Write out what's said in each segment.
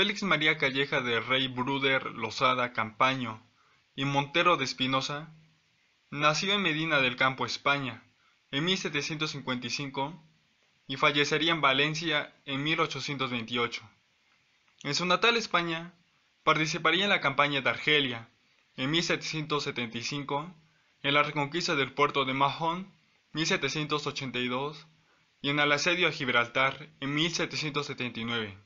Félix María Calleja de Rey Bruder Lozada Campaño y Montero de Espinosa nació en Medina del Campo, España, en 1755 y fallecería en Valencia en 1828. En su natal España, participaría en la campaña de Argelia en 1775, en la reconquista del puerto de Mahón 1782 y en el asedio a Gibraltar en 1779.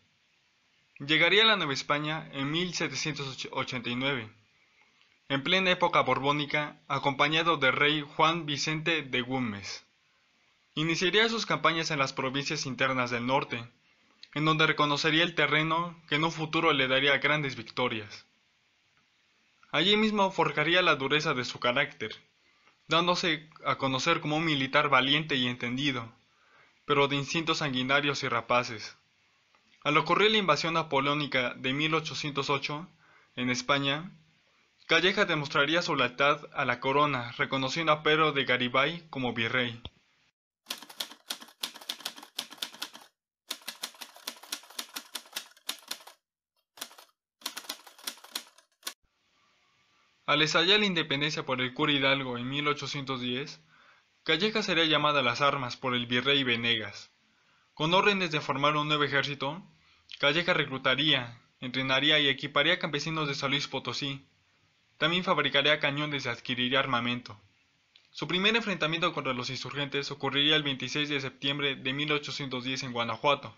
Llegaría a la Nueva España en 1789, en plena época borbónica, acompañado del rey Juan Vicente de Gúmez. Iniciaría sus campañas en las provincias internas del norte, en donde reconocería el terreno que en un futuro le daría grandes victorias. Allí mismo forjaría la dureza de su carácter, dándose a conocer como un militar valiente y entendido, pero de instintos sanguinarios y rapaces. Al ocurrir la invasión napoleónica de 1808 en España, Calleja demostraría su lealtad a la corona, reconociendo a Pedro de Garibay como virrey. Al estallar la independencia por el cura Hidalgo en 1810, Calleja sería llamada a las armas por el virrey Venegas, con órdenes de formar un nuevo ejército Calleja reclutaría, entrenaría y equiparía campesinos de San Luis Potosí. También fabricaría cañones y adquiriría armamento. Su primer enfrentamiento contra los insurgentes ocurriría el 26 de septiembre de 1810 en Guanajuato,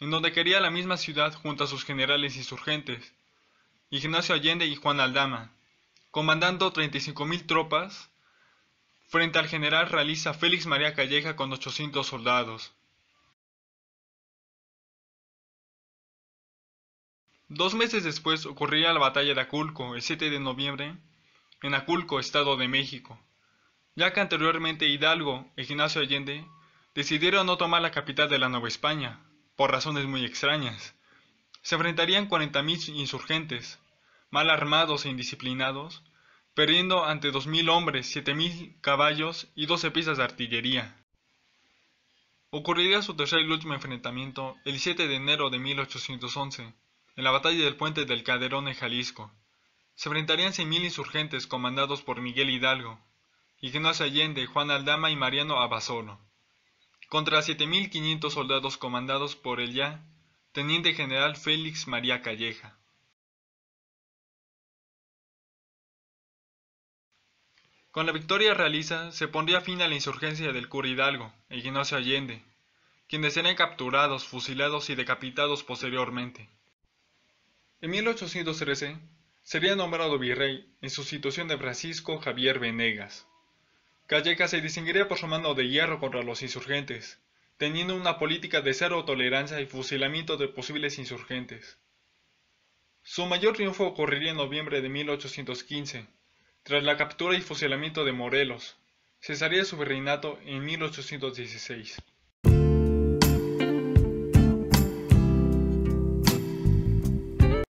en donde quería la misma ciudad junto a sus generales insurgentes, Ignacio Allende y Juan Aldama, comandando mil tropas frente al general realiza Félix María Calleja con 800 soldados. Dos meses después ocurría la batalla de Aculco, el 7 de noviembre, en Aculco, Estado de México, ya que anteriormente Hidalgo e Ignacio Allende decidieron no tomar la capital de la Nueva España, por razones muy extrañas. Se enfrentarían mil insurgentes, mal armados e indisciplinados, perdiendo ante mil hombres, mil caballos y 12 piezas de artillería. Ocurriría su tercer y último enfrentamiento el 7 de enero de 1811, en la batalla del puente del Caderón en Jalisco. Se enfrentarían seis mil insurgentes comandados por Miguel Hidalgo, Ignacio Allende, Juan Aldama y Mariano Abasolo, contra siete mil quinientos soldados comandados por el ya teniente general Félix María Calleja. Con la victoria realiza, se pondría fin a la insurgencia del cura Hidalgo e Ignacio Allende, quienes serían capturados, fusilados y decapitados posteriormente. En 1813 sería nombrado virrey en sustitución de Francisco Javier Venegas. Calleja se distinguiría por su mano de hierro contra los insurgentes, teniendo una política de cero tolerancia y fusilamiento de posibles insurgentes. Su mayor triunfo ocurriría en noviembre de 1815, tras la captura y fusilamiento de Morelos. Cesaría su virreinato en 1816.